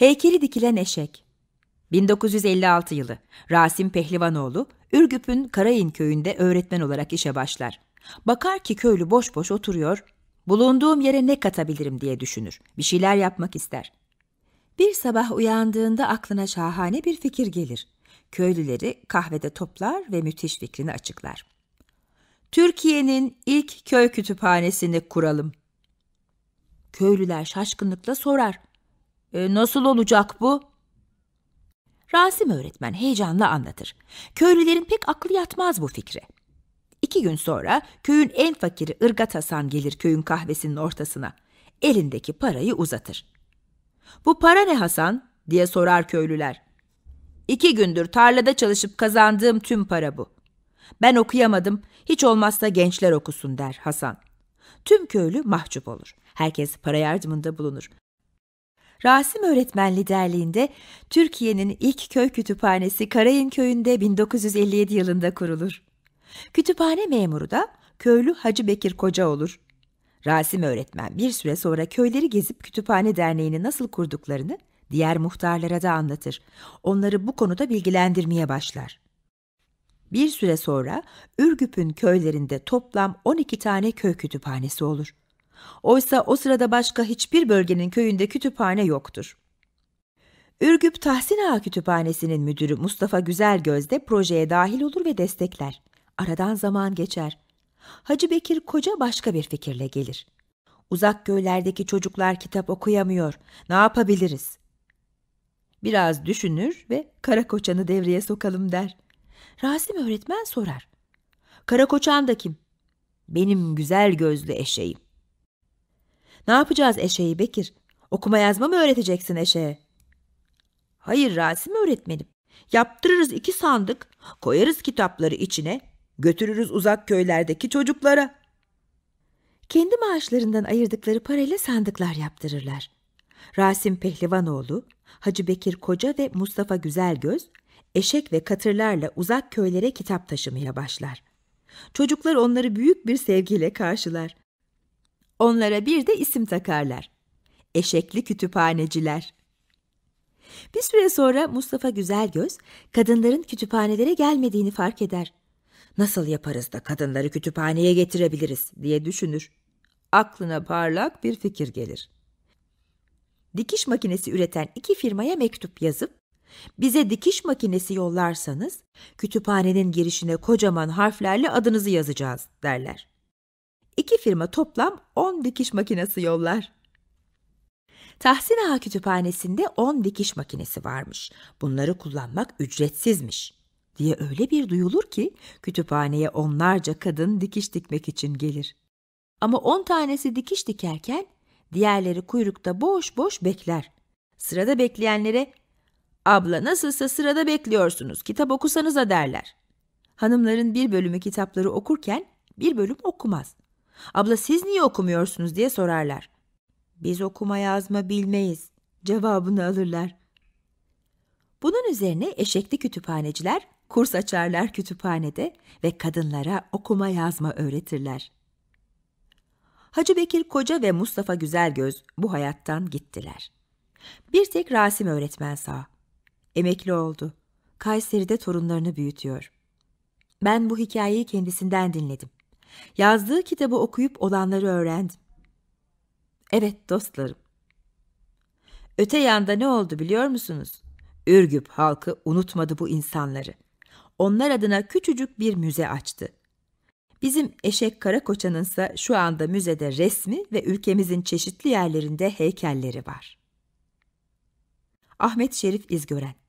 Heykeli dikilen eşek. 1956 yılı Rasim Pehlivanoğlu Ürgüp'ün Karayin köyünde öğretmen olarak işe başlar. Bakar ki köylü boş boş oturuyor, bulunduğum yere ne katabilirim diye düşünür. Bir şeyler yapmak ister. Bir sabah uyandığında aklına şahane bir fikir gelir. Köylüleri kahvede toplar ve müthiş fikrini açıklar. Türkiye'nin ilk köy kütüphanesini kuralım. Köylüler şaşkınlıkla sorar. E, nasıl olacak bu? Rasim öğretmen heyecanla anlatır. Köylülerin pek aklı yatmaz bu fikre. İki gün sonra köyün en fakiri Irgat Hasan gelir köyün kahvesinin ortasına. Elindeki parayı uzatır. Bu para ne Hasan? diye sorar köylüler. İki gündür tarlada çalışıp kazandığım tüm para bu. Ben okuyamadım, hiç olmazsa gençler okusun der Hasan. Tüm köylü mahcup olur. Herkes para yardımında bulunur. Rasim öğretmen liderliğinde Türkiye'nin ilk köy kütüphanesi Karayın Köyü'nde 1957 yılında kurulur. Kütüphane memuru da köylü Hacı Bekir Koca olur. Rasim öğretmen bir süre sonra köyleri gezip kütüphane derneğini nasıl kurduklarını diğer muhtarlara da anlatır. Onları bu konuda bilgilendirmeye başlar. Bir süre sonra Ürgüp'ün köylerinde toplam 12 tane köy kütüphanesi olur. Oysa o sırada başka hiçbir bölgenin köyünde kütüphane yoktur. Ürgüp Tahsin Ağa Kütüphanesi'nin müdürü Mustafa Güzelgöz de projeye dahil olur ve destekler. Aradan zaman geçer. Hacı Bekir Koca başka bir fikirle gelir. Uzak köylerdeki çocuklar kitap okuyamıyor. Ne yapabiliriz? Biraz düşünür ve Karakoçan'ı devreye sokalım der. Rasim öğretmen sorar. Karakoçan da kim? Benim güzel gözlü eşeğim. Ne yapacağız eşeği Bekir? Okuma yazma mı öğreteceksin eşeğe? Hayır Rasim öğretmenim. Yaptırırız iki sandık, koyarız kitapları içine, götürürüz uzak köylerdeki çocuklara. Kendi maaşlarından ayırdıkları parayla sandıklar yaptırırlar. Rasim Pehlivanoğlu, Hacı Bekir Koca ve Mustafa Güzelgöz, eşek ve katırlarla uzak köylere kitap taşımaya başlar. Çocuklar onları büyük bir sevgiyle karşılar. Onlara bir de isim takarlar. Eşekli kütüphaneciler. Bir süre sonra Mustafa Güzelgöz kadınların kütüphanelere gelmediğini fark eder. Nasıl yaparız da kadınları kütüphaneye getirebiliriz diye düşünür. Aklına parlak bir fikir gelir. Dikiş makinesi üreten iki firmaya mektup yazıp bize dikiş makinesi yollarsanız kütüphanenin girişine kocaman harflerle adınızı yazacağız derler iki firma toplam 10 dikiş makinesi yollar. Tahsin Ağa Kütüphanesi'nde 10 dikiş makinesi varmış. Bunları kullanmak ücretsizmiş diye öyle bir duyulur ki kütüphaneye onlarca kadın dikiş dikmek için gelir. Ama 10 tanesi dikiş dikerken diğerleri kuyrukta boş boş bekler. Sırada bekleyenlere "Abla nasılsa sırada bekliyorsunuz. Kitap okusanıza." derler. Hanımların bir bölümü kitapları okurken bir bölüm okumaz. Abla siz niye okumuyorsunuz diye sorarlar. Biz okuma yazma bilmeyiz. Cevabını alırlar. Bunun üzerine eşekli kütüphaneciler kurs açarlar kütüphanede ve kadınlara okuma yazma öğretirler. Hacı Bekir Koca ve Mustafa Güzelgöz bu hayattan gittiler. Bir tek Rasim öğretmen sağ. Emekli oldu. Kayseri'de torunlarını büyütüyor. Ben bu hikayeyi kendisinden dinledim. Yazdığı kitabı okuyup olanları öğrendim. Evet dostlarım. Öte yanda ne oldu biliyor musunuz? Ürgüp halkı unutmadı bu insanları. Onlar adına küçücük bir müze açtı. Bizim Eşek Karakoçan'ın ise şu anda müzede resmi ve ülkemizin çeşitli yerlerinde heykelleri var. Ahmet Şerif İzgören